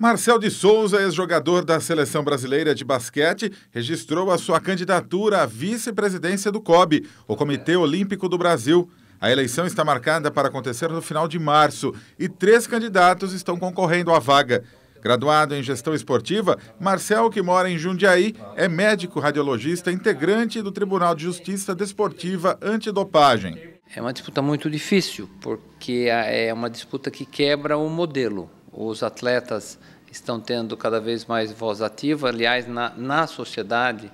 Marcel de Souza, ex-jogador da seleção brasileira de basquete, registrou a sua candidatura à vice-presidência do COB, o Comitê Olímpico do Brasil. A eleição está marcada para acontecer no final de março e três candidatos estão concorrendo à vaga. Graduado em gestão esportiva, Marcel, que mora em Jundiaí, é médico radiologista integrante do Tribunal de Justiça Desportiva Antidopagem. É uma disputa muito difícil, porque é uma disputa que quebra o modelo os atletas estão tendo cada vez mais voz ativa. Aliás, na, na sociedade,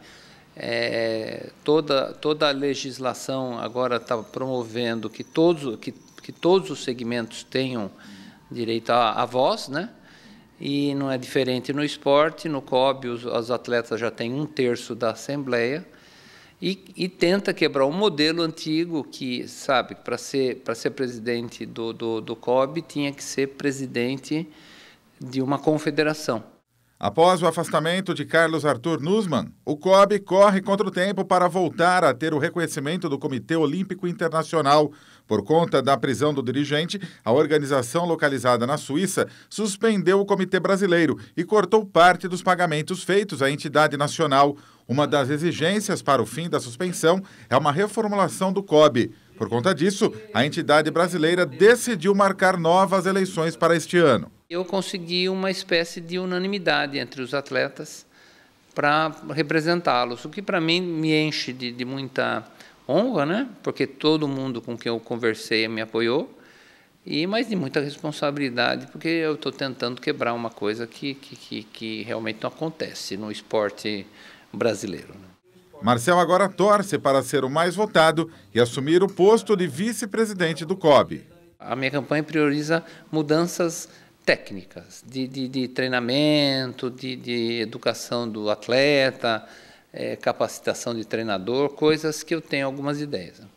é, toda, toda a legislação agora está promovendo que todos, que, que todos os segmentos tenham direito à, à voz, né? E não é diferente no esporte, no COB, os, os atletas já têm um terço da Assembleia, e, e tenta quebrar um modelo antigo que, sabe, para ser, ser presidente do, do, do COB tinha que ser presidente de uma confederação. Após o afastamento de Carlos Arthur Nussmann, o COB corre contra o tempo para voltar a ter o reconhecimento do Comitê Olímpico Internacional. Por conta da prisão do dirigente, a organização localizada na Suíça suspendeu o Comitê Brasileiro e cortou parte dos pagamentos feitos à entidade nacional. Uma das exigências para o fim da suspensão é uma reformulação do COB. Por conta disso, a entidade brasileira decidiu marcar novas eleições para este ano. Eu consegui uma espécie de unanimidade entre os atletas para representá-los, o que para mim me enche de, de, muita honra, né? Porque todo mundo com quem eu conversei me apoiou e mais de muita responsabilidade, porque eu estou tentando quebrar uma coisa que, que, que, que, realmente não acontece no esporte brasileiro. Né? Marcel agora torce para ser o mais votado e assumir o posto de vice-presidente do COB. A minha campanha prioriza mudanças técnicas de, de, de treinamento, de, de, educação do atleta, é, capacitação de treinador, coisas que eu tenho algumas ideias.